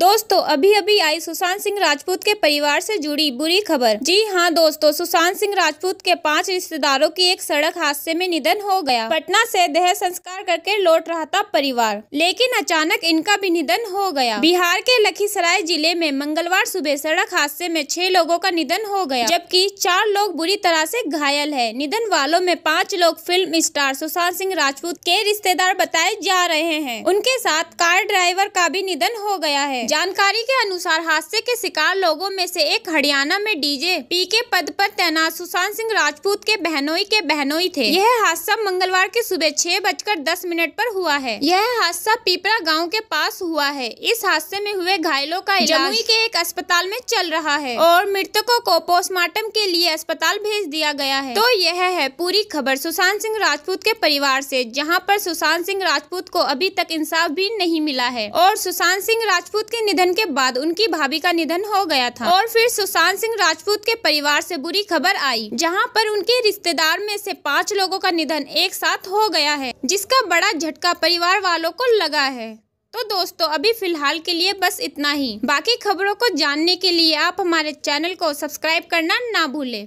दोस्तों अभी अभी आई सुशांत सिंह राजपूत के परिवार से जुड़ी बुरी खबर जी हाँ दोस्तों सुशांत सिंह राजपूत के पांच रिश्तेदारों की एक सड़क हादसे में निधन हो गया पटना से देह संस्कार करके लौट रहा था परिवार लेकिन अचानक इनका भी निधन हो गया बिहार के लखीसराय जिले में मंगलवार सुबह सड़क हादसे में छह लोगों का निधन हो गया जबकि चार लोग बुरी तरह से घायल है निधन वालों में पाँच लोग फिल्म स्टार सुशांत सिंह राजपूत के रिश्तेदार बताए जा रहे हैं उनके साथ कार ड्राइवर का भी निधन हो गया है जानकारी के अनुसार हादसे के शिकार लोगों में से एक हरियाणा में डीजे पीके पद पर तैनात सुशांत सिंह राजपूत के बहनोई के बहनोई थे यह हादसा मंगलवार के सुबह छह बजकर दस मिनट पर हुआ है यह हादसा पीपरा गांव के पास हुआ है इस हादसे में हुए घायलों का जमुई के एक अस्पताल में चल रहा है और मृतकों को पोस्टमार्टम के लिए अस्पताल भेज दिया गया है तो यह है पूरी खबर सुशांत सिंह राजपूत के परिवार ऐसी जहाँ पर सुशांत सिंह राजपूत को अभी तक इंसाफ भी नहीं मिला है और सुशांत सिंह राजपूत राजपूत के निधन के बाद उनकी भाभी का निधन हो गया था और फिर सुशांत सिंह राजपूत के परिवार से बुरी खबर आई जहां पर उनके रिश्तेदार में से पांच लोगों का निधन एक साथ हो गया है जिसका बड़ा झटका परिवार वालों को लगा है तो दोस्तों अभी फिलहाल के लिए बस इतना ही बाकी खबरों को जानने के लिए आप हमारे चैनल को सब्सक्राइब करना ना भूले